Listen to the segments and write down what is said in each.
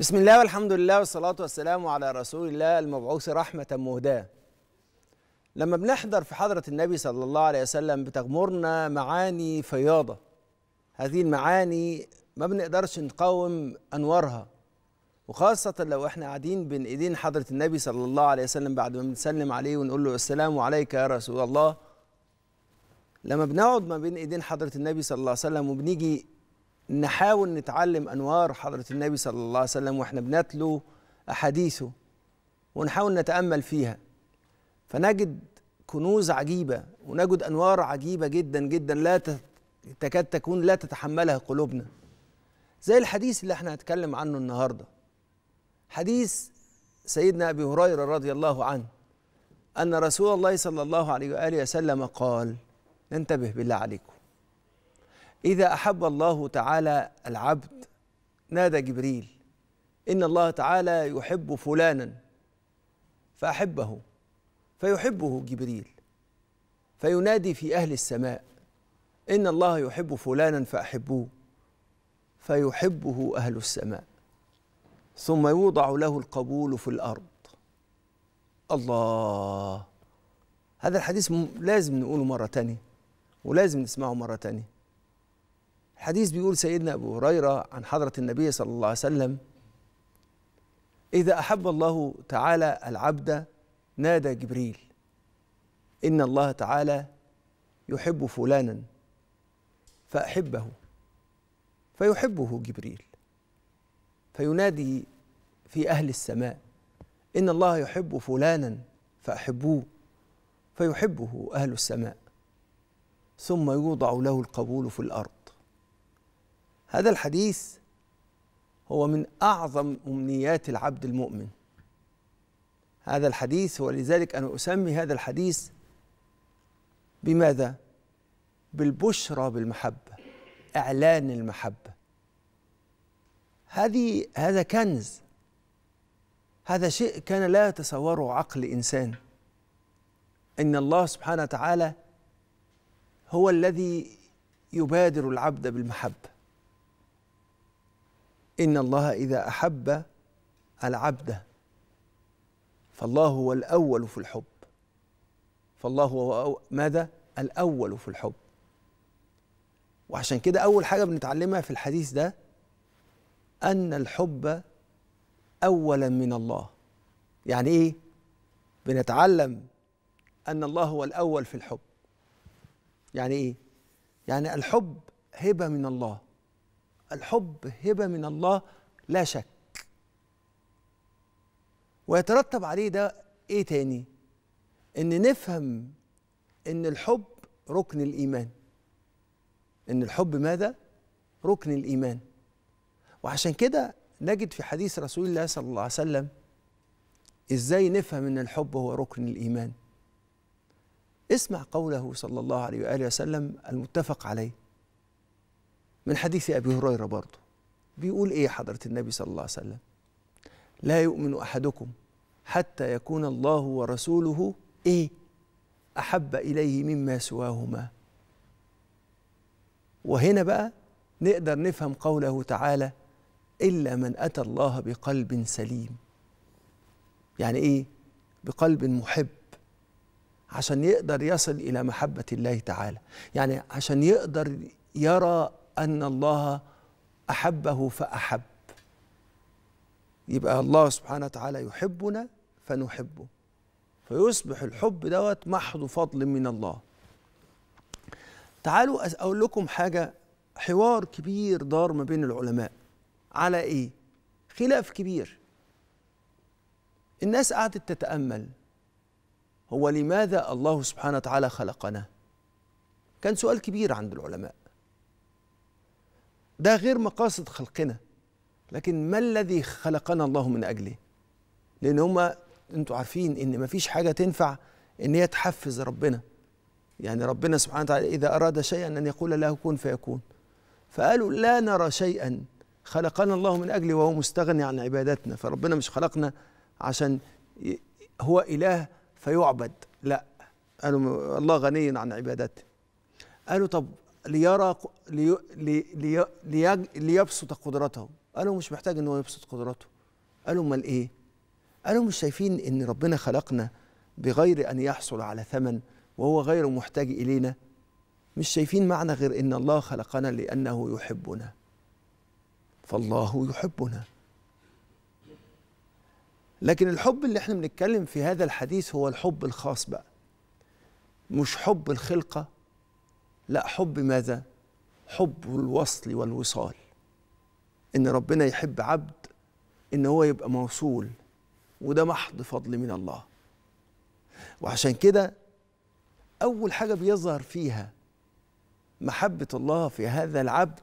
بسم الله والحمد لله والصلاة والسلام على رسول الله المبعوث رحمة مهداة لما بنحضر في حضرة النبي صلى الله عليه وسلم بتغمرنا معاني فياضة هذه المعاني ما بنقدرش نقاوم أنوارها وخاصة لو احنا قاعدين بين ايدين حضرة النبي صلى الله عليه وسلم بعد ما بنسلم عليه ونقول له السلام عليك يا رسول الله لما بنقعد ما بين ايدين حضرة النبي صلى الله عليه وسلم وبنيجي نحاول نتعلم أنوار حضرة النبي صلى الله عليه وسلم وإحنا بنتلو أحاديثه ونحاول نتأمل فيها فنجد كنوز عجيبة ونجد أنوار عجيبة جدا جدا لا تكاد تكون لا تتحملها قلوبنا زي الحديث اللي احنا هنتكلم عنه النهاردة حديث سيدنا أبي هريرة رضي الله عنه أن رسول الله صلى الله عليه وآله وسلم قال انتبه بالله عليكم إذا أحب الله تعالى العبد نادى جبريل إن الله تعالى يحب فلانا فأحبه فيحبه جبريل فينادي في أهل السماء إن الله يحب فلانا فأحبوه فيحبه أهل السماء ثم يوضع له القبول في الأرض الله هذا الحديث لازم نقوله مرة تانية ولازم نسمعه مرة تانية الحديث بيقول سيدنا أبو هريرة عن حضرة النبي صلى الله عليه وسلم إذا أحب الله تعالى العبد نادى جبريل إن الله تعالى يحب فلانا فأحبه فيحبه جبريل فينادي في أهل السماء إن الله يحب فلانا فأحبوه فيحبه أهل السماء ثم يوضع له القبول في الأرض هذا الحديث هو من أعظم أمنيات العبد المؤمن هذا الحديث ولذلك أنا أسمي هذا الحديث بماذا؟ بالبشرى بالمحبة إعلان المحبة هذه هذا كنز هذا شيء كان لا يتصوره عقل إنسان إن الله سبحانه وتعالى هو الذي يبادر العبد بالمحبه إن الله إذا أحب العبد فالله هو الأول في الحب فالله هو ماذا؟ الأول في الحب وعشان كده أول حاجة بنتعلمها في الحديث ده أن الحب أولا من الله يعني إيه؟ بنتعلم أن الله هو الأول في الحب يعني إيه؟ يعني الحب هبة من الله الحب هبه من الله لا شك ويترتب عليه ده ايه تاني ان نفهم ان الحب ركن الايمان ان الحب ماذا ركن الايمان وعشان كده نجد في حديث رسول الله صلى الله عليه وسلم ازاي نفهم ان الحب هو ركن الايمان اسمع قوله صلى الله عليه واله وسلم المتفق عليه من حديث أبي هريرة برضه بيقول إيه حضرة النبي صلى الله عليه وسلم لا يؤمن أحدكم حتى يكون الله ورسوله إيه أحب إليه مما سواهما وهنا بقى نقدر نفهم قوله تعالى إلا من أتى الله بقلب سليم يعني إيه بقلب محب عشان يقدر يصل إلى محبة الله تعالى يعني عشان يقدر يرى أن الله أحبه فأحب يبقى الله سبحانه وتعالى يحبنا فنحبه فيصبح الحب دوت محض فضل من الله تعالوا أقول لكم حاجة حوار كبير دار ما بين العلماء على إيه؟ خلاف كبير الناس قعدت تتأمل هو لماذا الله سبحانه وتعالى خلقنا؟ كان سؤال كبير عند العلماء ده غير مقاصد خلقنا لكن ما الذي خلقنا الله من أجله لأن هما أنتوا عارفين إن مفيش حاجة تنفع إن هي تحفز ربنا يعني ربنا سبحانه وتعالى إذا أراد شيئا أن يقول له كن فيكون فقالوا لا نرى شيئا خلقنا الله من أجله وهو مستغني عن عبادتنا فربنا مش خلقنا عشان هو إله فيعبد لا قالوا الله غني عن عبادته قالوا طب ليرى لي لي لي ليبسط قدرته قالوا مش محتاج ان هو يبسط قدرته قالوا امال ايه قالوا مش شايفين ان ربنا خلقنا بغير ان يحصل على ثمن وهو غير محتاج الينا مش شايفين معنى غير ان الله خلقنا لانه يحبنا فالله يحبنا لكن الحب اللي احنا بنتكلم في هذا الحديث هو الحب الخاص بقى مش حب الخلقه لا حب ماذا حب الوصل والوصال ان ربنا يحب عبد ان هو يبقى موصول وده محض فضل من الله وعشان كده اول حاجه بيظهر فيها محبه الله في هذا العبد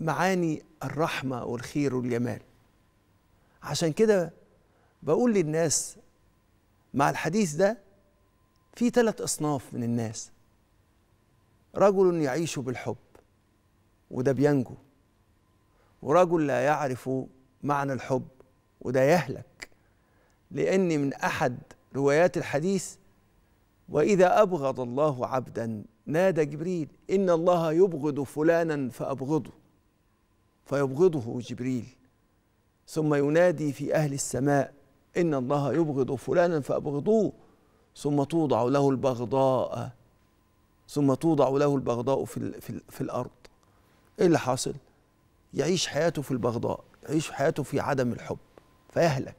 معاني الرحمه والخير والجمال عشان كده بقول للناس مع الحديث ده في ثلاث اصناف من الناس رجل يعيش بالحب وده بينجو ورجل لا يعرف معنى الحب وده يهلك لأن من أحد روايات الحديث وإذا أبغض الله عبدا نادى جبريل إن الله يبغض فلانا فأبغضه فيبغضه جبريل ثم ينادي في أهل السماء إن الله يبغض فلانا فأبغضوه ثم توضع له البغضاء ثم توضع له البغضاء في, في, في الأرض إيه اللي حاصل؟ يعيش حياته في البغضاء يعيش حياته في عدم الحب فيهلك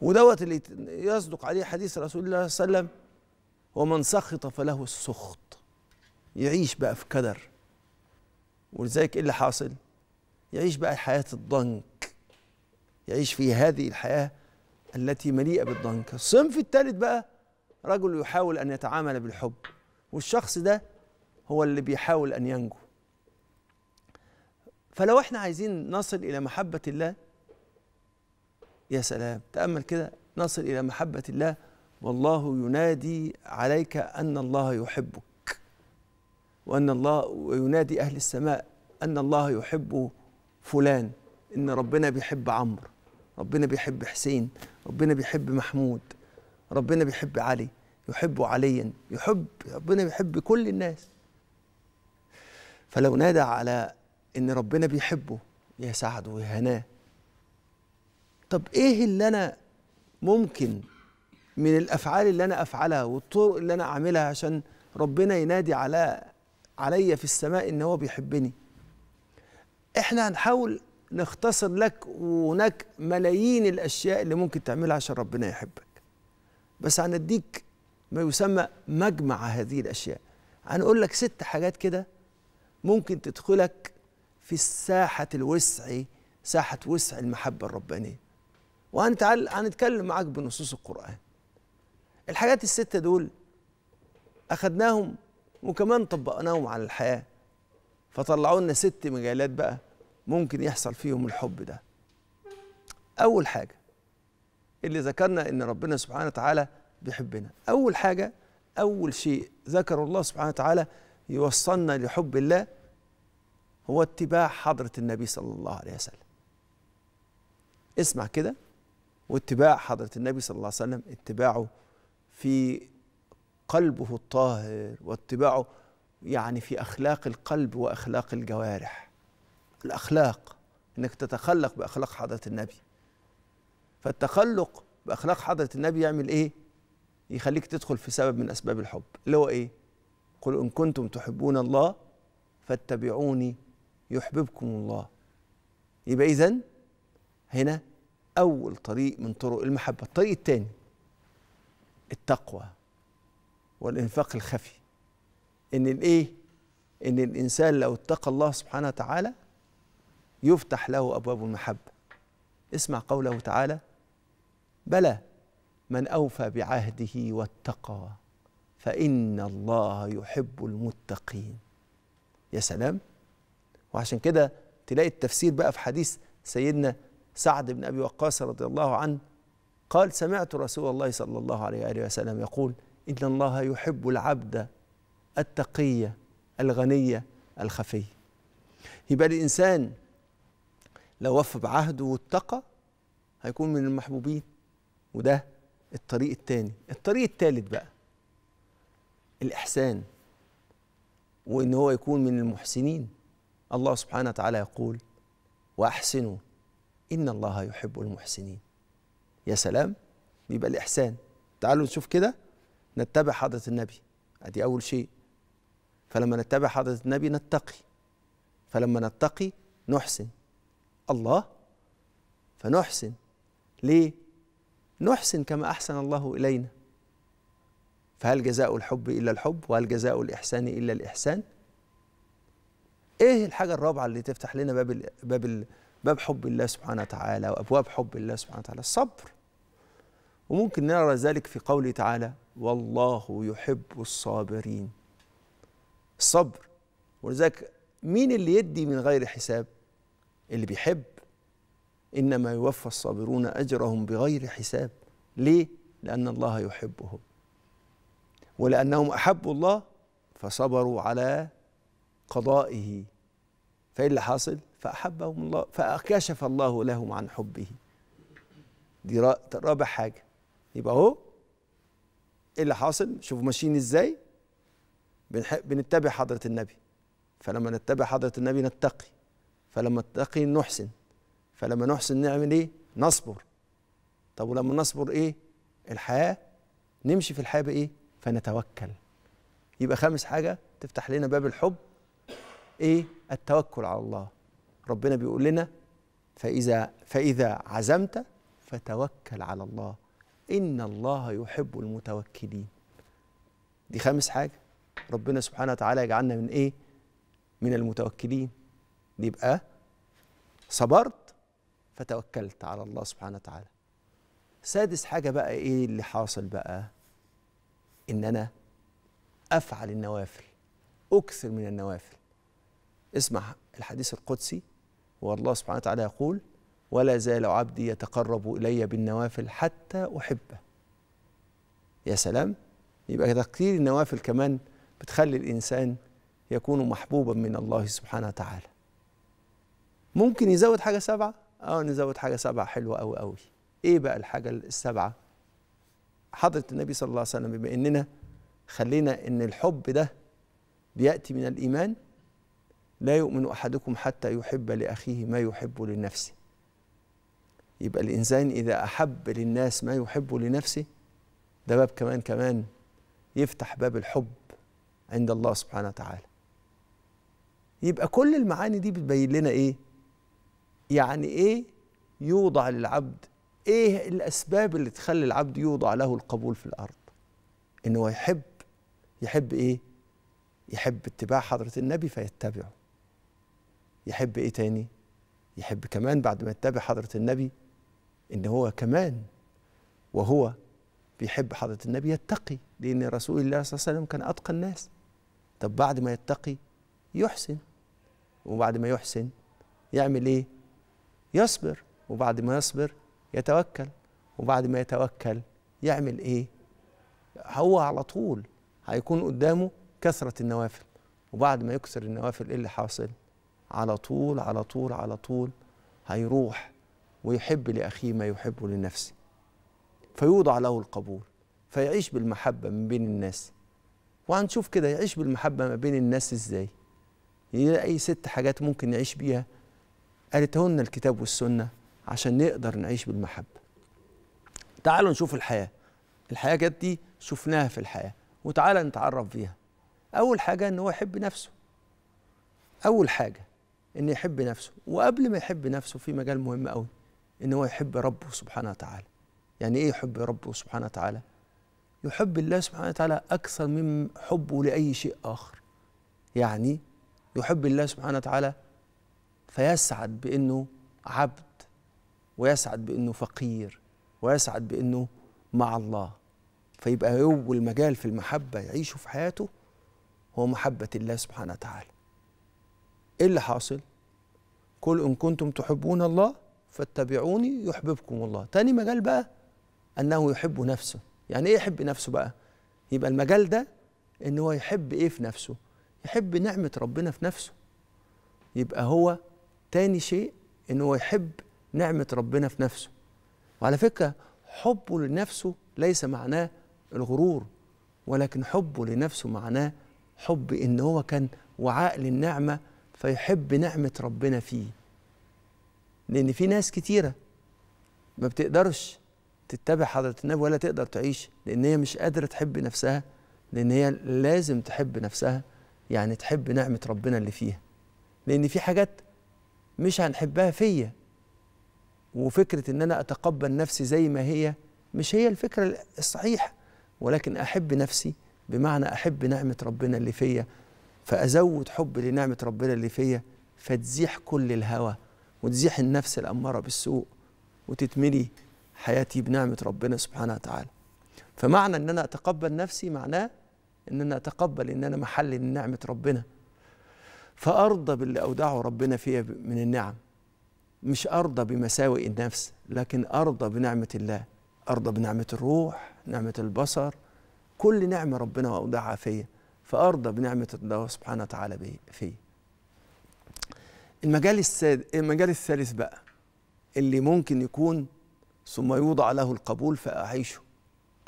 ودوت اللي يصدق عليه حديث رسول الله صلى الله عليه وسلم ومن سخط فله السخط يعيش بقى في كدر ولذلك ايه اللي حاصل يعيش بقى حياة الضنك يعيش في هذه الحياة التي مليئة بالضنك الصنف الثالث بقى رجل يحاول أن يتعامل بالحب والشخص ده هو اللي بيحاول أن ينجو فلو احنا عايزين نصل إلى محبة الله يا سلام تأمل كده نصل إلى محبة الله والله ينادي عليك أن الله يحبك وأن الله وينادي أهل السماء أن الله يحب فلان إن ربنا بيحب عمرو ربنا بيحب حسين ربنا بيحب محمود ربنا بيحب علي يحب عليا يحب ربنا بيحب كل الناس فلو نادى على ان ربنا بيحبه يا سعد ويا هناه طب ايه اللي انا ممكن من الافعال اللي انا افعلها والطرق اللي انا اعملها عشان ربنا ينادي على عليا في السماء ان هو بيحبني احنا هنحاول نختصر لك وهناك ملايين الاشياء اللي ممكن تعملها عشان ربنا يحبك بس هنديك ما يسمى مجمع هذه الأشياء هنقول لك ست حاجات كده ممكن تدخلك في الساحة الوسع ساحة وسع المحبة الربانية وهنتكلم معاك بنصوص القرآن الحاجات الستة دول أخدناهم وكمان طبقناهم على الحياة فطلعوا لنا ست مجالات بقى ممكن يحصل فيهم الحب ده أول حاجة اللي ذكرنا ان ربنا سبحانه وتعالى بيحبنا اول حاجه اول شيء ذكر الله سبحانه وتعالى يوصلنا لحب الله هو اتباع حضره النبي صلى الله عليه وسلم اسمع كده واتباع حضره النبي صلى الله عليه وسلم اتباعه في قلبه الطاهر واتباعه يعني في اخلاق القلب واخلاق الجوارح الاخلاق انك تتخلق باخلاق حضره النبي فالتخلق باخلاق حضره النبي يعمل ايه يخليك تدخل في سبب من اسباب الحب اللي هو ايه قل ان كنتم تحبون الله فاتبعوني يحببكم الله يبقى اذا هنا اول طريق من طرق المحبه الطريق الثاني التقوى والانفاق الخفي ان الايه ان الانسان لو اتقى الله سبحانه وتعالى يفتح له ابواب المحبه اسمع قوله تعالى بلى من اوفى بعهده واتقى فان الله يحب المتقين يا سلام وعشان كده تلاقي التفسير بقى في حديث سيدنا سعد بن ابي وقاص رضي الله عنه قال سمعت رسول الله صلى الله عليه واله وسلم يقول ان الله يحب العبد التقي الغني الخفي يبقى الانسان لو وفى بعهده واتقى هيكون من المحبوبين وده الطريق التاني الطريق التالت بقى الإحسان وإن هو يكون من المحسنين الله سبحانه وتعالى يقول وأحسنوا إن الله يحب المحسنين يا سلام يبقى الإحسان تعالوا نشوف كده نتبع حضرة النبي أدي أول شيء فلما نتبع حضرة النبي نتقي فلما نتقي نحسن الله فنحسن ليه نحسن كما أحسن الله إلينا فهل جزاء الحب إلا الحب وهل جزاء الإحسان إلا الإحسان إيه الحاجة الرابعة اللي تفتح لنا باب الـ باب الـ باب حب الله سبحانه وتعالى وأبواب حب الله سبحانه وتعالى الصبر وممكن نرى ذلك في قوله تعالى والله يحب الصابرين الصبر ولذلك مين اللي يدي من غير حساب اللي بيحب إنما يوفى الصابرون أجرهم بغير حساب ليه؟ لأن الله يحبهم ولأنهم أحبوا الله فصبروا على قضائه فإيه اللي حاصل؟ فأحبهم الله فكشف الله لهم عن حبه دي رابع حاجة يبقى أهو إيه اللي حاصل؟ شوفوا ماشيين إزاي؟ بنتبع حضرة النبي فلما نتبع حضرة النبي نتقي فلما نتقي نحسن فلما نحسن نعمل ايه نصبر طب ولما نصبر ايه الحياه نمشي في الحياه بايه فنتوكل يبقى خامس حاجه تفتح لنا باب الحب ايه التوكل على الله ربنا بيقول لنا فاذا فاذا عزمت فتوكل على الله ان الله يحب المتوكلين دي خامس حاجه ربنا سبحانه وتعالى يجعلنا من ايه من المتوكلين يبقى صبرت فتوكلت على الله سبحانه وتعالى سادس حاجة بقى إيه اللي حاصل بقى إن أنا أفعل النوافل أكثر من النوافل اسمع الحديث القدسي والله سبحانه وتعالى يقول ولا زال عبدي يتقرب إلي بالنوافل حتى أحبه يا سلام يبقى تكثير النوافل كمان بتخلي الإنسان يكون محبوبا من الله سبحانه وتعالى ممكن يزود حاجة سبعة اه نزود حاجه سبعه حلوه أوي أوي ايه بقى الحاجه السبعه حضره النبي صلى الله عليه وسلم بما اننا خلينا ان الحب ده بياتي من الايمان لا يؤمن احدكم حتى يحب لاخيه ما يحب لنفسه يبقى الانسان اذا احب للناس ما يحب لنفسه ده باب كمان كمان يفتح باب الحب عند الله سبحانه وتعالى يبقى كل المعاني دي بتبين لنا ايه يعني ايه يوضع للعبد ايه الاسباب اللي تخلي العبد يوضع له القبول في الارض ان هو يحب يحب ايه يحب اتباع حضره النبي فيتبعه يحب ايه تاني يحب كمان بعد ما يتبع حضره النبي ان هو كمان وهو بيحب حضره النبي يتقي لان رسول الله صلى الله عليه وسلم كان اتقى الناس طب بعد ما يتقي يحسن وبعد ما يحسن يعمل ايه يصبر وبعد ما يصبر يتوكل وبعد ما يتوكل يعمل ايه هو على طول هيكون قدامه كثرة النوافل وبعد ما يكسر النوافل ايه اللي حاصل على طول على طول على طول هيروح ويحب لأخيه ما يحبه لنفسه فيوضع له القبول فيعيش بالمحبة من بين الناس وهنشوف كده يعيش بالمحبة ما بين الناس ازاي يلاقي ست حاجات ممكن يعيش بيها قالته لنا الكتاب والسنة عشان نقدر نعيش بالمحبة تعالوا نشوف الحياة الحياة جت دي شفناها في الحياة وتعالى نتعرف فيها أول حاجة إن هو يحب نفسه أول حاجة إن يحب نفسه وقبل ما يحب نفسه في مجال مهم أوي إن هو يحب ربه سبحانه وتعالى يعني إيه يحب ربه سبحانه وتعالى يحب الله سبحانه وتعالى أكثر من حبه لأي شيء آخر يعني يحب الله سبحانه وتعالى فيسعد بانه عبد ويسعد بانه فقير ويسعد بانه مع الله فيبقى اول مجال في المحبه يعيشه في حياته هو محبه الله سبحانه وتعالى ايه اللي حاصل قل ان كنتم تحبون الله فاتبعوني يحببكم الله تاني مجال بقى انه يحب نفسه يعني ايه يحب نفسه بقى يبقى المجال ده ان هو يحب ايه في نفسه يحب نعمه ربنا في نفسه يبقى هو تاني شيء أنه يحب نعمة ربنا في نفسه وعلى فكرة حبه لنفسه ليس معناه الغرور ولكن حبه لنفسه معناه حب ان هو كان وعاء للنعمه فيحب نعمه ربنا فيه لان في ناس كتيره ما بتقدرش تتبع حضره النبي ولا تقدر تعيش لان هي مش قادره تحب نفسها لان هي لازم تحب نفسها يعني تحب نعمه ربنا اللي فيها لان في حاجات مش هنحبها فيا وفكرة إن أنا أتقبل نفسي زي ما هي مش هي الفكرة الصحيحة ولكن أحب نفسي بمعنى أحب نعمة ربنا اللي فيا فأزود حب لنعمة ربنا اللي فيا فتزيح كل الهوى وتزيح النفس الأمارة بالسوء وتتملي حياتي بنعمة ربنا سبحانه وتعالى فمعنى إن أنا أتقبل نفسي معناه إن أنا أتقبل إن أنا محل لنعمة ربنا فأرضى باللي أودعه ربنا فيها من النعم مش أرضى بمساوئ النفس لكن أرضى بنعمة الله أرضى بنعمة الروح نعمة البصر كل نعمة ربنا أودعها فيا فأرضى بنعمة الله سبحانه وتعالى فيا المجال الساد المجال الثالث بقى اللي ممكن يكون ثم يوضع له القبول فأعيشه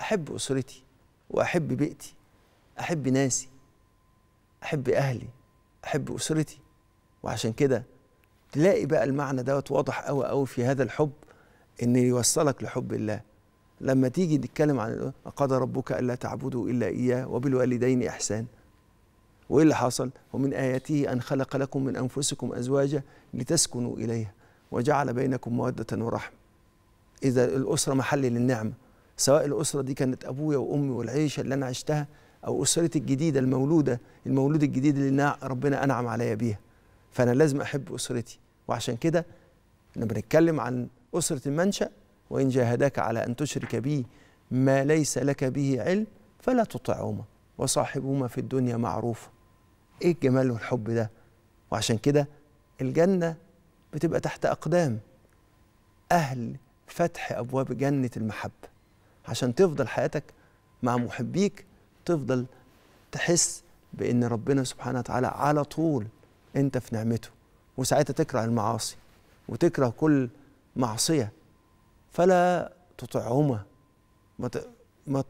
أحب أسرتي وأحب بيئتي أحب ناسي أحب أهلي احب اسرتي وعشان كده تلاقي بقى المعنى دوت واضح قوي قوي في هذا الحب ان يوصلك لحب الله لما تيجي تتكلم عن قضى ربك الا تعبدوا الا اياه وبالوالدين احسان وايه اللي حصل ومن اياته ان خلق لكم من انفسكم ازواجا لتسكنوا اليها وجعل بينكم موده ورحمه اذا الاسره محل للنعمه سواء الاسره دي كانت ابويا وامي والعيشه اللي انا عشتها او اسرتي الجديده المولوده المولود الجديد اللي ربنا انعم عليا بيها فانا لازم احب اسرتي وعشان كده احنا بنتكلم عن اسره المنشا وان جاهداك على ان تشرك بي ما ليس لك به علم فلا تطعهما وصاحبهما في الدنيا معروف ايه الجمال والحب ده وعشان كده الجنه بتبقى تحت اقدام اهل فتح ابواب جنه المحبه عشان تفضل حياتك مع محبيك تفضل تحس بان ربنا سبحانه وتعالى على طول انت في نعمته وساعتها تكره المعاصي وتكره كل معصيه فلا تطعهما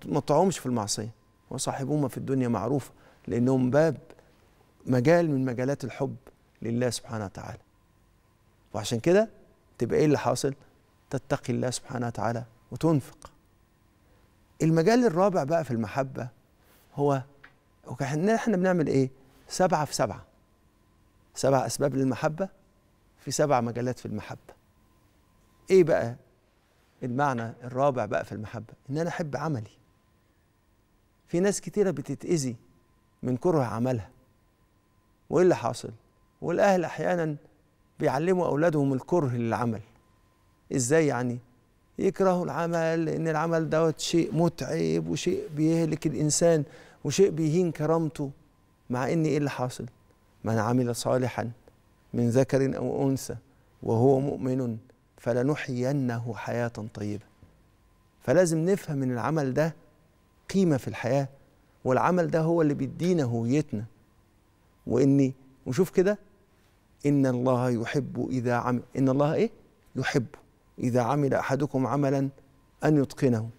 ما تطعهمش في المعصيه وصاحبهما في الدنيا معروفه لانهم باب مجال من مجالات الحب لله سبحانه وتعالى وعشان كده تبقى ايه اللي حاصل تتقي الله سبحانه وتعالى وتنفق المجال الرابع بقى في المحبه هو احنا بنعمل ايه؟ سبعه في سبعه سبع اسباب للمحبه في سبع مجالات في المحبه ايه بقى المعنى الرابع بقى في المحبه ان انا احب عملي في ناس كتيره بتتاذي من كره عملها وايه اللي حاصل والاهل احيانا بيعلموا اولادهم الكره للعمل ازاي يعني يكرهوا العمل لان العمل دوت شيء متعب وشيء بيهلك الانسان وشيء بيهين كرامته مع ان ايه اللي حاصل من عمل صالحا من ذكر او انثى وهو مؤمن فلنحيينه حياه طيبه فلازم نفهم ان العمل ده قيمه في الحياه والعمل ده هو اللي بيدينا هويتنا واني وشوف كده ان الله يحب اذا عمل ان الله ايه يحب اذا عمل احدكم عملا ان يتقنه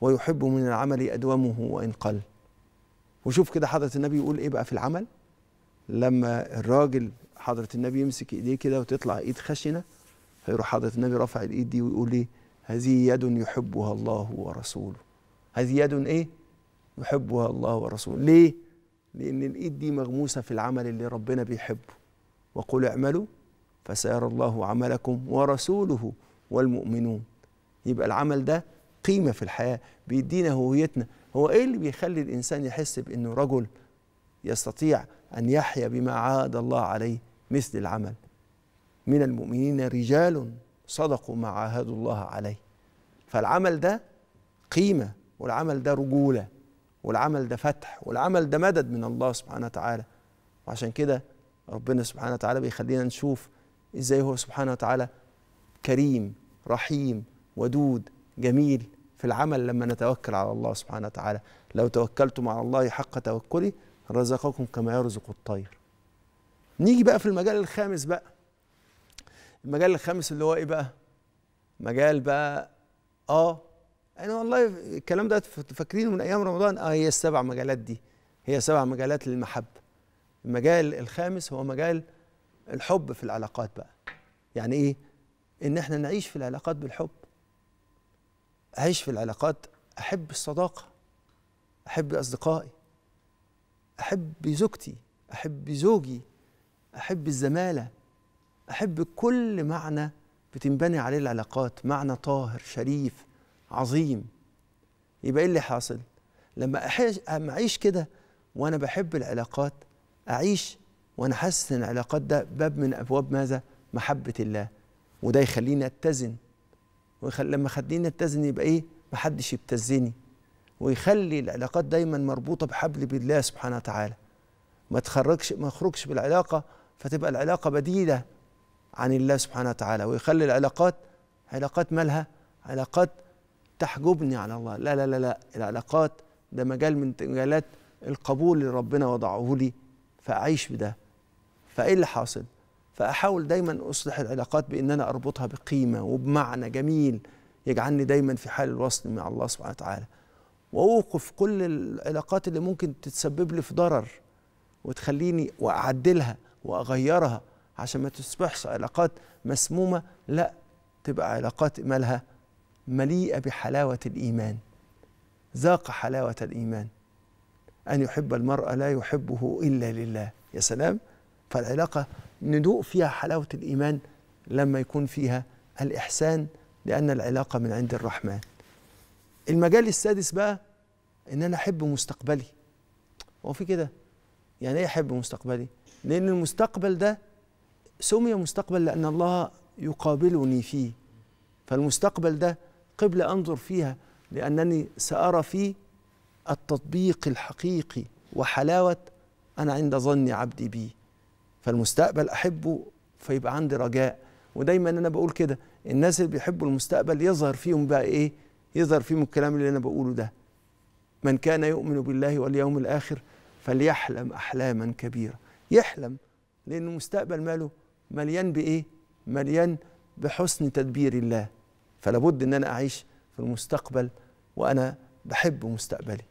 ويحب من العمل ادومه وان قل وشوف كده حضره النبي يقول ايه بقى في العمل لما الراجل حضره النبي يمسك ايديه كده وتطلع ايد خشنه فيروح حضره النبي رفع الايد دي ويقول ايه هذه يد يحبها الله ورسوله هذه يد ايه يحبها الله ورسوله ليه لان الايد دي مغموسه في العمل اللي ربنا بيحبه وقل اعملوا فسيرى الله عملكم ورسوله والمؤمنون يبقى العمل ده قيمه في الحياه بيدينا هويتنا هو إيه اللي بيخلي الإنسان يحس بأنه رجل يستطيع أن يحيا بما عاد الله عليه مثل العمل من المؤمنين رجال صدقوا ما عاهدوا الله عليه فالعمل ده قيمة والعمل ده رجولة والعمل ده فتح والعمل ده مدد من الله سبحانه وتعالى وعشان كده ربنا سبحانه وتعالى بيخلينا نشوف ازاي هو سبحانه وتعالى كريم رحيم ودود جميل في العمل لما نتوكل على الله سبحانه وتعالى لو توكلتم على الله حق توكله رزقكم كما يرزق الطير نيجي بقى في المجال الخامس بقى المجال الخامس اللي هو ايه بقى مجال بقى اه انا يعني والله الكلام ده فاكرينه من ايام رمضان اه هي السبع مجالات دي هي سبع مجالات للمحبه المجال الخامس هو مجال الحب في العلاقات بقى يعني ايه ان احنا نعيش في العلاقات بالحب أعيش في العلاقات أحب الصداقة أحب أصدقائي أحب زوجتي أحب زوجي أحب الزمالة أحب كل معنى بتنبني عليه العلاقات معنى طاهر شريف عظيم يبقى إيه اللي حاصل لما أعيش كده وأنا بحب العلاقات أعيش وأنا حاسس إن العلاقات ده باب من أبواب ماذا محبة الله وده يخليني أتزن ولما خلينا نتزن يبقى ايه محدش يبتزني ويخلي العلاقات دايما مربوطه بحبل بالله سبحانه وتعالى ما تخرجش ما يخرجش بالعلاقه فتبقى العلاقه بديله عن الله سبحانه وتعالى ويخلي العلاقات علاقات مالها علاقات تحجبني على الله لا لا لا لا العلاقات ده مجال من مجالات القبول اللي ربنا وضعه لي فاعيش بده فايه اللي حاصل فأحاول دايما أصلح العلاقات بأن أنا أربطها بقيمة وبمعنى جميل يجعلني دايما في حال الوصل مع الله سبحانه وتعالى وأوقف كل العلاقات اللي ممكن تتسبب لي في ضرر وتخليني وأعدلها وأغيرها عشان ما تصبحش علاقات مسمومة لا تبقى علاقات مالها مليئة بحلاوة الإيمان ذاق حلاوة الإيمان أن يحب المرء لا يحبه إلا لله يا سلام فالعلاقة ندوق فيها حلاوة الإيمان لما يكون فيها الإحسان لأن العلاقة من عند الرحمن المجال السادس بقى إن أنا أحب مستقبلي هو في كده يعني إيه أحب مستقبلي لأن المستقبل ده سمي مستقبل لأن الله يقابلني فيه فالمستقبل ده قبل أنظر فيها لأنني سأرى فيه التطبيق الحقيقي وحلاوة أنا عند ظن عبدي بي فالمستقبل أحبه فيبقى عندي رجاء ودايما أنا بقول كده الناس اللي بيحبوا المستقبل يظهر فيهم بقى إيه يظهر فيهم الكلام اللي أنا بقوله ده من كان يؤمن بالله واليوم الآخر فليحلم أحلاما كبيرة يحلم لأن المستقبل ماله مليان بإيه مليان بحسن تدبير الله فلابد أن أنا أعيش في المستقبل وأنا بحب مستقبلي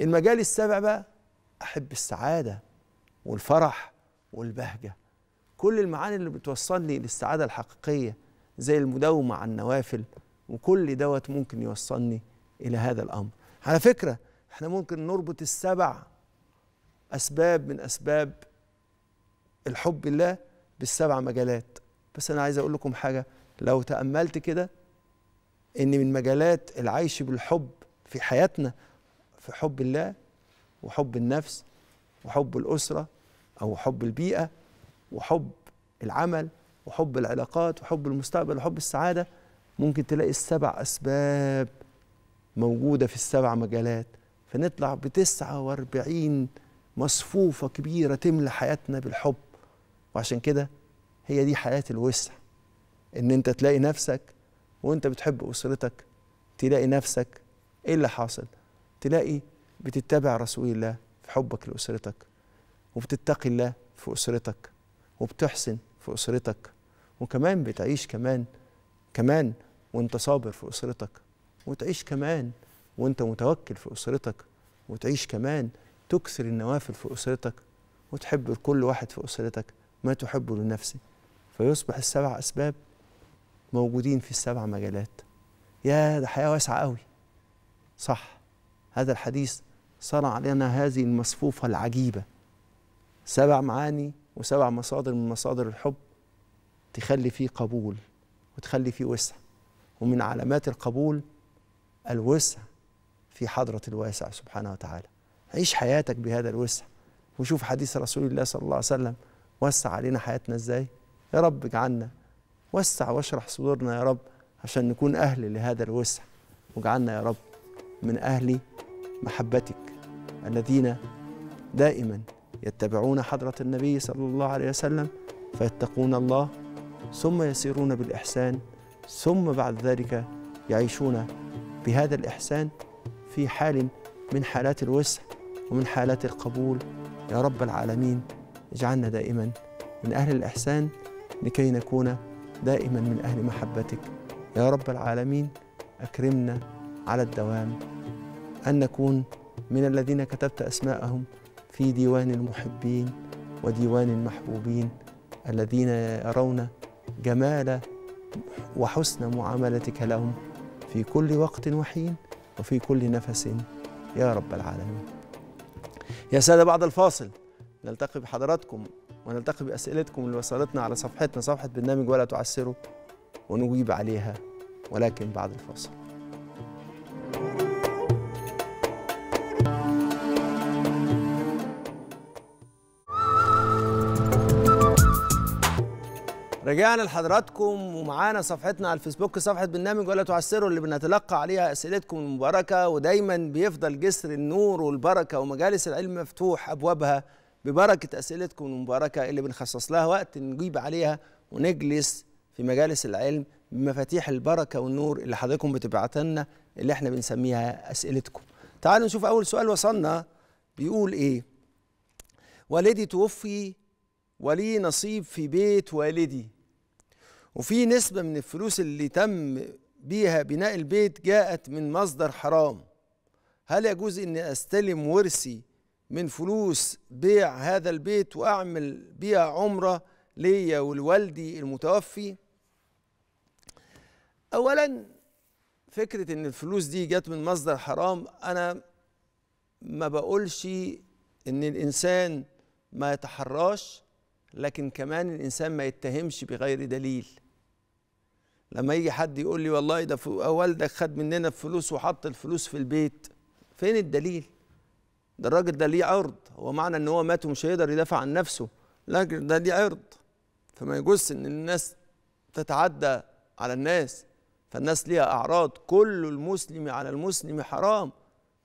المجال السابع بقى أحب السعادة والفرح والبهجة كل المعاني اللي بتوصلني للسعادة الحقيقية زي المداومة على النوافل وكل دوت ممكن يوصلني إلى هذا الأمر على فكرة احنا ممكن نربط السبع أسباب من أسباب الحب لله بالسبع مجالات بس أنا عايز أقول لكم حاجة لو تأملت كده إن من مجالات العيش بالحب في حياتنا في حب الله وحب النفس وحب الأسرة أو حب البيئة وحب العمل وحب العلاقات وحب المستقبل وحب السعادة ممكن تلاقي السبع أسباب موجودة في السبع مجالات فنطلع بتسعة 49 مصفوفة كبيرة تملى حياتنا بالحب وعشان كده هي دي حياة الوسع إن أنت تلاقي نفسك وأنت بتحب أسرتك تلاقي نفسك إيه اللي حاصل تلاقي بتتبع رسول الله في حبك لأسرتك وبتتقي الله في أسرتك وبتحسن في أسرتك وكمان بتعيش كمان كمان وانت صابر في أسرتك وتعيش كمان وانت متوكل في أسرتك وتعيش كمان تكسر النوافل في أسرتك وتحب لكل واحد في أسرتك ما تحبه لنفسه فيصبح السبع أسباب موجودين في السبع مجالات يا ده حياة واسعة قوي صح هذا الحديث صار علينا هذه المصفوفة العجيبة سبع معاني وسبع مصادر من مصادر الحب تخلي فيه قبول وتخلي فيه وسع ومن علامات القبول الوسع في حضرة الواسع سبحانه وتعالى عيش حياتك بهذا الوسع وشوف حديث رسول الله صلى الله عليه وسلم وسع علينا حياتنا ازاي يا رب اجعلنا وسع واشرح صدورنا يا رب عشان نكون أهل لهذا الوسع واجعلنا يا رب من أهل محبتك الذين دائما يتبعون حضرة النبي صلى الله عليه وسلم فيتقون الله ثم يسيرون بالإحسان ثم بعد ذلك يعيشون بهذا الإحسان في حال من حالات الوسع ومن حالات القبول يا رب العالمين اجعلنا دائما من أهل الإحسان لكي نكون دائما من أهل محبتك يا رب العالمين أكرمنا على الدوام أن نكون من الذين كتبت أسماءهم في ديوان المحبين وديوان المحبوبين الذين يرون جمال وحسن معاملتك لهم في كل وقت وحين وفي كل نفس يا رب العالمين يا سادة بعد الفاصل نلتقي بحضراتكم ونلتقي بأسئلتكم اللي وصلتنا على صفحتنا صفحة برنامج ولا تعسروا ونجيب عليها ولكن بعد الفاصل رجعنا لحضراتكم ومعانا صفحتنا على الفيسبوك صفحه برنامج ولا تعسروا اللي بنتلقى عليها اسئلتكم المباركه ودايما بيفضل جسر النور والبركه ومجالس العلم مفتوح ابوابها ببركه اسئلتكم المباركه اللي بنخصص لها وقت نجيب عليها ونجلس في مجالس العلم بمفاتيح البركه والنور اللي حضراتكم بتبعت لنا اللي احنا بنسميها اسئلتكم. تعالوا نشوف اول سؤال وصلنا بيقول ايه؟ والدي توفي ولي نصيب في بيت والدي وفي نسبة من الفلوس اللي تم بيها بناء البيت جاءت من مصدر حرام هل يجوز أني أستلم ورثي من فلوس بيع هذا البيت وأعمل بيها عمرة ليا ولوالدي المتوفي أولا فكرة أن الفلوس دي جت من مصدر حرام أنا ما بقولش أن الإنسان ما يتحراش لكن كمان الانسان ما يتهمش بغير دليل لما يجي حد يقول لي والله ده آه، والدك خد مننا فلوس وحط الفلوس في البيت فين الدليل ده الراجل ده ليه عرض هو معنى ان هو مات ومش هيقدر يدافع عن نفسه لكن ده ليه عرض فما يجوز ان الناس تتعدى على الناس فالناس ليها اعراض كل المسلم على المسلم حرام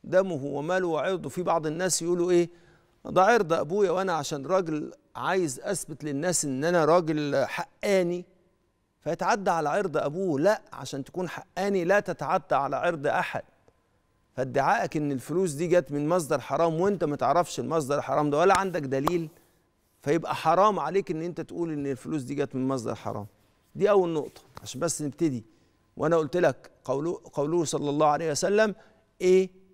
دمه وماله وعرضه في بعض الناس يقولوا ايه ده عرض ابويا وانا عشان راجل عايز اثبت للناس ان انا راجل حقاني فيتعدى على عرض ابوه لا عشان تكون حقاني لا تتعدى على عرض احد فادعائك ان الفلوس دي جت من مصدر حرام وانت ما تعرفش المصدر الحرام ده ولا عندك دليل فيبقى حرام عليك ان انت تقول ان الفلوس دي جت من مصدر حرام دي اول نقطه عشان بس نبتدي وانا قلت لك قوله قوله صلى الله عليه وسلم ايه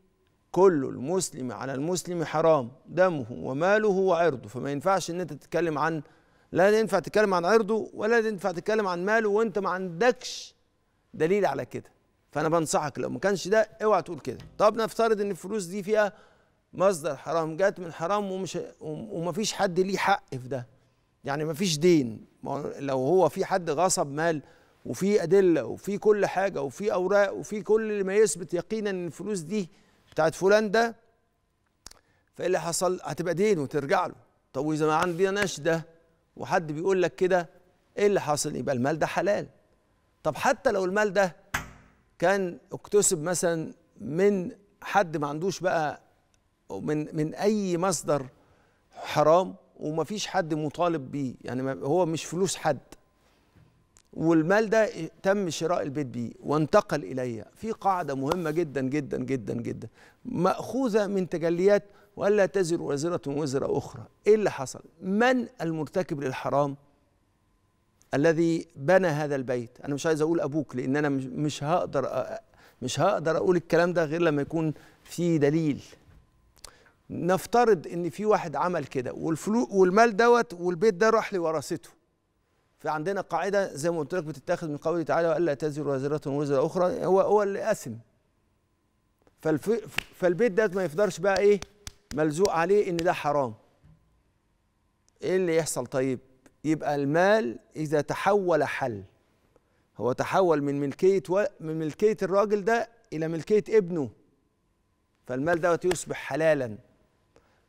كل المسلم على المسلم حرام دمه وماله وعرضه فما ينفعش ان انت تتكلم عن لا ينفع تتكلم عن عرضه ولا ينفع تتكلم عن ماله وانت ما عندكش دليل على كده فانا بنصحك لو ما كانش ده اوعى تقول كده طب نفترض ان الفلوس دي فيها مصدر حرام جت من حرام ومش ومفيش حد ليه حق في ده يعني مفيش دين لو هو في حد غصب مال وفي ادله وفي كل حاجه وفي اوراق وفي كل ما يثبت يقينا ان الفلوس دي بتاعت فلان ده فايه اللي حصل هتبقى دين وترجع له طب واذا ما عندناش ده وحد بيقول لك كده ايه اللي حاصل يبقى المال ده حلال طب حتى لو المال ده كان اكتسب مثلا من حد ما عندوش بقى من من اي مصدر حرام ومفيش حد مطالب بيه يعني هو مش فلوس حد والمال ده تم شراء البيت بيه وانتقل اليها في قاعده مهمه جدا جدا جدا جدا ماخوذه من تجليات والا تزر وازره وزر اخرى ايه اللي حصل من المرتكب للحرام الذي بنى هذا البيت انا مش عايز اقول ابوك لان انا مش هقدر مش هقدر اقول الكلام ده غير لما يكون في دليل نفترض ان في واحد عمل كده والفلوس والمال دوت والبيت ده راح لوراثته فعندنا قاعده زي ما قلت لك بتتاخد من قوله تعالى والا تزر وازره وزر اخرى هو هو اللي قسم فالبيت ده ما يفضلش بقى ايه ملزوق عليه ان ده حرام ايه اللي يحصل طيب يبقى المال اذا تحول حل هو تحول من ملكيه و... من ملكيه الراجل ده الى ملكيه ابنه فالمال دوت يصبح حلالا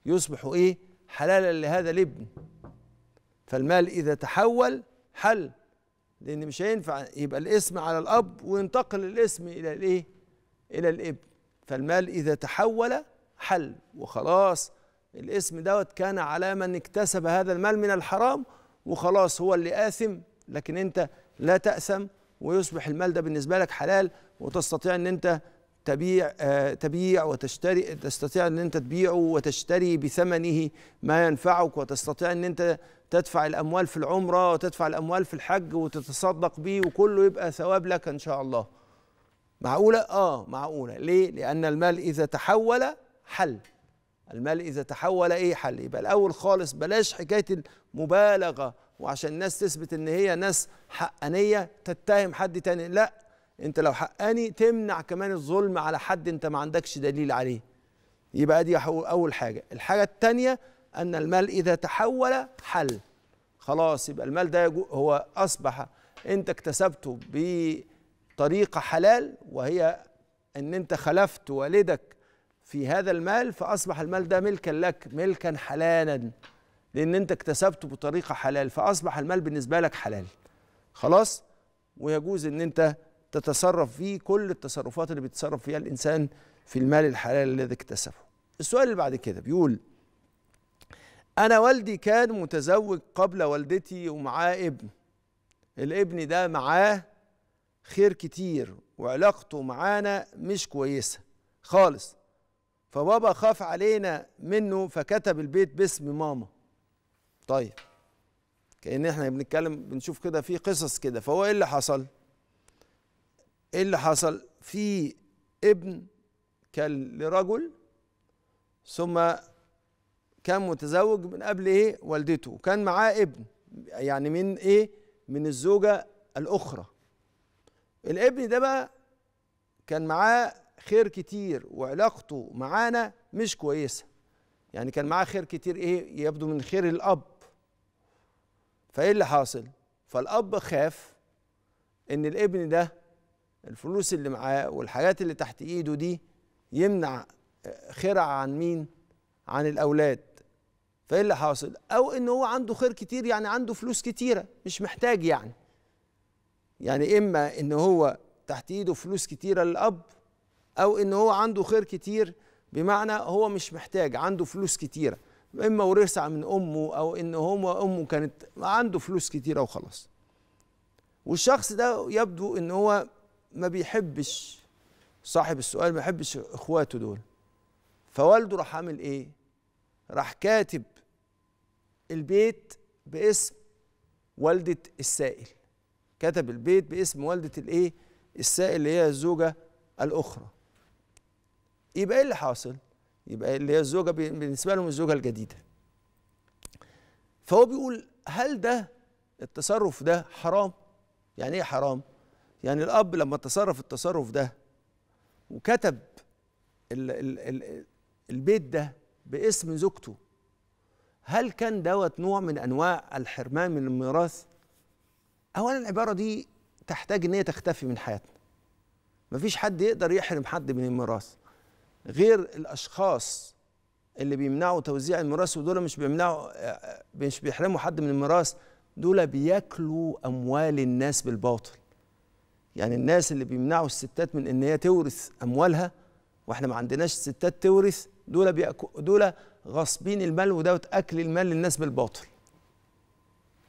يصبح ايه حلالا لهذا الابن فالمال اذا تحول حل لان مش هينفع يبقى الاسم على الاب وينتقل الاسم الى الايه الى الابن فالمال اذا تحول حل وخلاص الاسم دوت كان على من اكتسب هذا المال من الحرام وخلاص هو اللي آثم لكن أنت لا تأثم ويصبح المال ده بالنسبة لك حلال وتستطيع أن أنت تبيع آه، تبيع وتشتري تستطيع أن أنت تبيعه وتشتري بثمنه ما ينفعك وتستطيع أن أنت تدفع الأموال في العمرة وتدفع الأموال في الحج وتتصدق بيه وكله يبقى ثواب لك إن شاء الله معقولة؟ آه معقولة ليه؟ لأن المال إذا تحول حل المال إذا تحول إيه حل يبقى الأول خالص بلاش حكاية المبالغة وعشان الناس تثبت إن هي ناس حقانية تتهم حد تاني لا أنت لو حقاني تمنع كمان الظلم على حد أنت ما عندكش دليل عليه يبقى دي أول حاجة الحاجة التانية أن المال إذا تحول حل خلاص يبقى المال ده هو أصبح أنت اكتسبته بطريقة حلال وهي أن أنت خلفت والدك في هذا المال فأصبح المال ده ملكا لك ملكا حلالا لأن أنت اكتسبته بطريقة حلال فأصبح المال بالنسبة لك حلال خلاص ويجوز أن أنت تتصرف فيه كل التصرفات اللي بيتصرف فيها الإنسان في المال الحلال الذي اكتسبه السؤال اللي بعد كده بيقول أنا والدي كان متزوج قبل والدتي ومعاه ابن الابن ده معاه خير كتير وعلاقته معانا مش كويسة خالص فبابا خاف علينا منه فكتب البيت باسم ماما طيب كأن احنا بنتكلم بنشوف كده في قصص كده فهو ايه اللي حصل ايه اللي حصل في ابن كان لرجل ثم كان متزوج من قبل ايه والدته وكان معاه ابن يعني من ايه من الزوجه الاخرى الابن ده بقى كان معاه خير كتير وعلاقته معانا مش كويسه يعني كان معاه خير كتير ايه يبدو من خير الاب فايه اللي حاصل فالاب خاف ان الابن ده الفلوس اللي معاه والحاجات اللي تحت ايده دي يمنع خرع عن مين عن الاولاد فايه اللي حاصل او ان هو عنده خير كتير يعني عنده فلوس كتيره مش محتاج يعني يعني اما ان هو تحت ايده فلوس كتيره للاب او ان هو عنده خير كتير بمعنى هو مش محتاج عنده فلوس كتيره اما ورثها من امه او ان هو امه كانت عنده فلوس كتيره وخلاص والشخص ده يبدو ان هو ما بيحبش صاحب السؤال ما بيحبش اخواته دول فوالده راح عامل ايه راح كاتب البيت باسم والدة السائل كتب البيت باسم والدة الايه السائل اللي هي الزوجة الأخرى يبقى ايه اللي حاصل يبقى إيه اللي هي الزوجة بالنسبة لهم الزوجة الجديدة فهو بيقول هل ده التصرف ده حرام يعني ايه حرام يعني الأب لما تصرف التصرف ده وكتب الـ الـ الـ البيت ده باسم زوجته هل كان دوت نوع من انواع الحرمان من الميراث اولا العباره دي تحتاج ان هي تختفي من حياتنا مفيش حد يقدر يحرم حد من الميراث غير الاشخاص اللي بيمنعوا توزيع الميراث ودول مش بيمنعوا مش بيحرموا حد من الميراث دول بياكلوا اموال الناس بالباطل يعني الناس اللي بيمنعوا الستات من ان هي تورث اموالها واحنا ما عندناش ستات تورث دول بياكلوا دول غاصبين المال ودوت اكل المال للناس بالباطل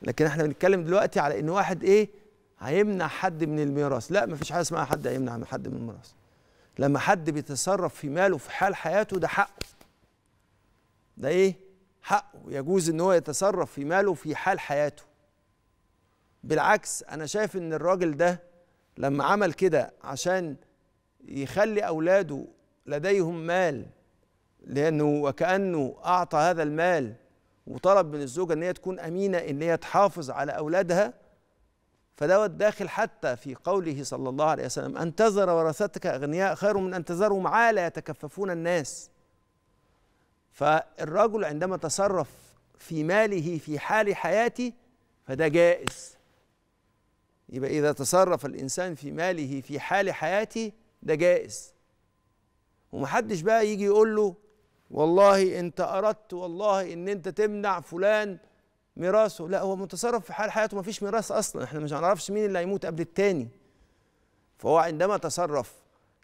لكن احنا بنتكلم دلوقتي على ان واحد ايه هيمنع حد من الميراث لا مفيش حاجه اسمها حد هيمنع من حد من الميراث لما حد بيتصرف في ماله في حال حياته ده حقه ده ايه حقه يجوز ان هو يتصرف في ماله في حال حياته بالعكس انا شايف ان الراجل ده لما عمل كده عشان يخلي اولاده لديهم مال لأنه وكأنه أعطى هذا المال وطلب من الزوجة أن هي تكون أمينة أن هي تحافظ على أولادها فدوت داخل حتى في قوله صلى الله عليه وسلم أن تذر ورثتك أغنياء خير من أن تذرهم عالى يتكففون الناس فالرجل عندما تصرف في ماله في حال حياته فده جائز يبقى إذا تصرف الإنسان في ماله في حال حياته ده جائز ومحدش بقى يجي يقول له والله انت اردت والله ان انت تمنع فلان ميراثه لا هو متصرف في حال حياته ما فيش ميراث اصلا احنا مش هنعرفش مين اللي هيموت قبل التاني فهو عندما تصرف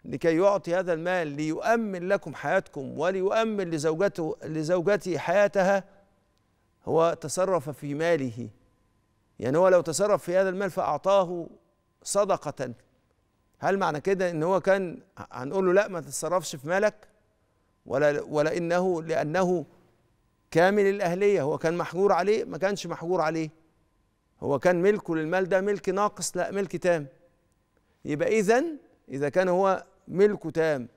لكي يعطي هذا المال ليؤمن لكم حياتكم وليؤمن لزوجته لزوجته حياتها هو تصرف في ماله يعني هو لو تصرف في هذا المال فأعطاه صدقة هل معنى كده ان هو كان هنقول له لا ما تتصرفش في مالك ولا ولانه لانه كامل الاهليه هو كان محجور عليه ما كانش محجور عليه هو كان ملكه للمال ده ملك ناقص لا ملك تام يبقى اذا اذا كان هو ملكه تام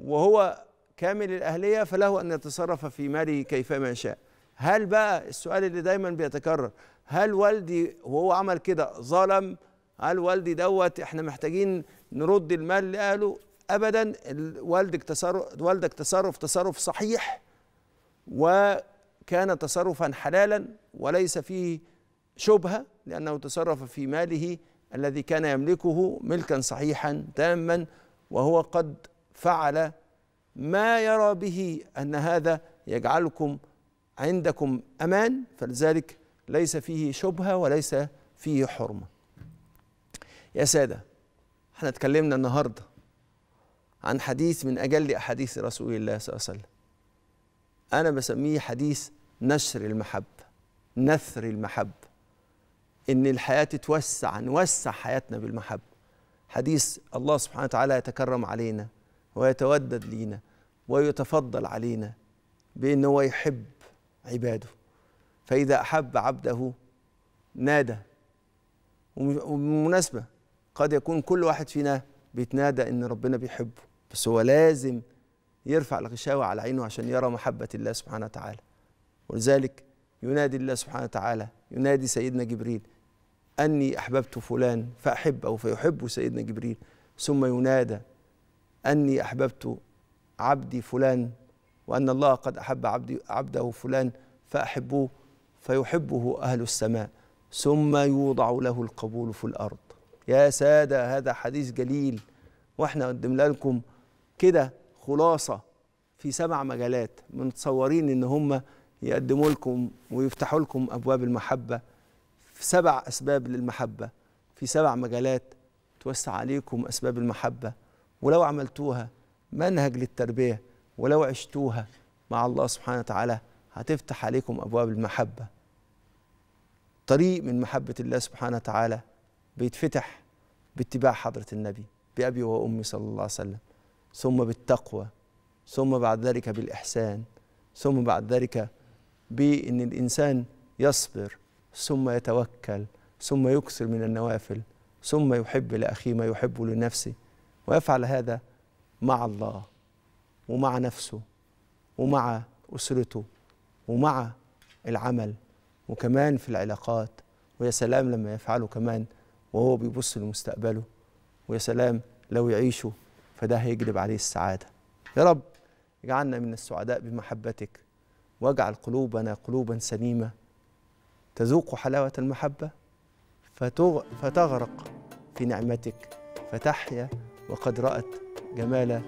وهو كامل الاهليه فله ان يتصرف في ماله كيفما يشاء هل بقى السؤال اللي دايما بيتكرر هل والدي وهو عمل كده ظلم هل والدي دوت احنا محتاجين نرد المال لاهله ابدا والدك تصرف والدك تصرف تصرف صحيح وكان تصرفا حلالا وليس فيه شبهه لانه تصرف في ماله الذي كان يملكه ملكا صحيحا تاما وهو قد فعل ما يرى به ان هذا يجعلكم عندكم امان فلذلك ليس فيه شبهه وليس فيه حرمه. يا ساده احنا اتكلمنا النهارده عن حديث من أجل أحاديث رسول الله صلى الله عليه وسلم أنا بسميه حديث نشر المحبة نثر المحبة إن الحياة تتوسع نوسع حياتنا بالمحبة حديث الله سبحانه وتعالى يتكرم علينا ويتودد لينا ويتفضل علينا بأنه هو يحب عباده فإذا أحب عبده نادى وبالمناسبة قد يكون كل واحد فينا بيتنادى إن ربنا بيحبه بس هو لازم يرفع الغشاوة على عينه عشان يرى محبة الله سبحانه وتعالى ولذلك ينادي الله سبحانه وتعالى ينادي سيدنا جبريل أني أحببت فلان فأحبه فيحب سيدنا جبريل ثم ينادى أني أحببت عبدي فلان وأن الله قد أحب عبدي عبده فلان فأحبوه فيحبه أهل السماء ثم يوضع له القبول في الأرض يا سادة هذا حديث جليل وإحنا قدمنا لكم كده خلاصه في سبع مجالات متصورين ان هم يقدموا لكم ويفتحوا لكم ابواب المحبه في سبع اسباب للمحبه في سبع مجالات توسع عليكم اسباب المحبه ولو عملتوها منهج للتربيه ولو عشتوها مع الله سبحانه وتعالى هتفتح عليكم ابواب المحبه طريق من محبه الله سبحانه وتعالى بيتفتح باتباع حضره النبي بابي وامي صلى الله عليه وسلم ثم بالتقوى ثم بعد ذلك بالإحسان ثم بعد ذلك بأن الإنسان يصبر ثم يتوكل ثم يكثر من النوافل ثم يحب لأخيه ما يحب لنفسه ويفعل هذا مع الله ومع نفسه ومع أسرته ومع العمل وكمان في العلاقات ويا سلام لما يفعله كمان وهو بيبص لمستقبله ويا سلام لو يعيشه فده هيجلب عليه السعادة يا رب اجعلنا من السعداء بمحبتك واجعل قلوبنا قلوبا سليمة تذوق حلاوة المحبة فتغرق في نعمتك فتحيا وقد رأت جمال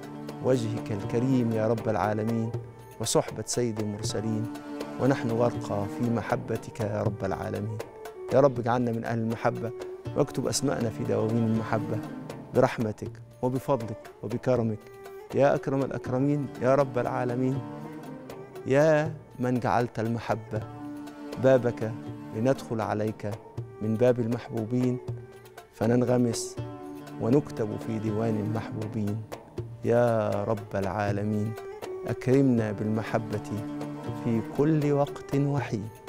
وجهك الكريم يا رب العالمين وصحبة سيد المرسلين ونحن غرقى في محبتك يا رب العالمين يا رب اجعلنا من أهل المحبة واكتب أسماءنا في دواوين المحبة برحمتك وبفضلك وبكرمك يا أكرم الأكرمين يا رب العالمين يا من جعلت المحبة بابك لندخل عليك من باب المحبوبين فننغمس ونكتب في ديوان المحبوبين يا رب العالمين أكرمنا بالمحبة في كل وقت وحين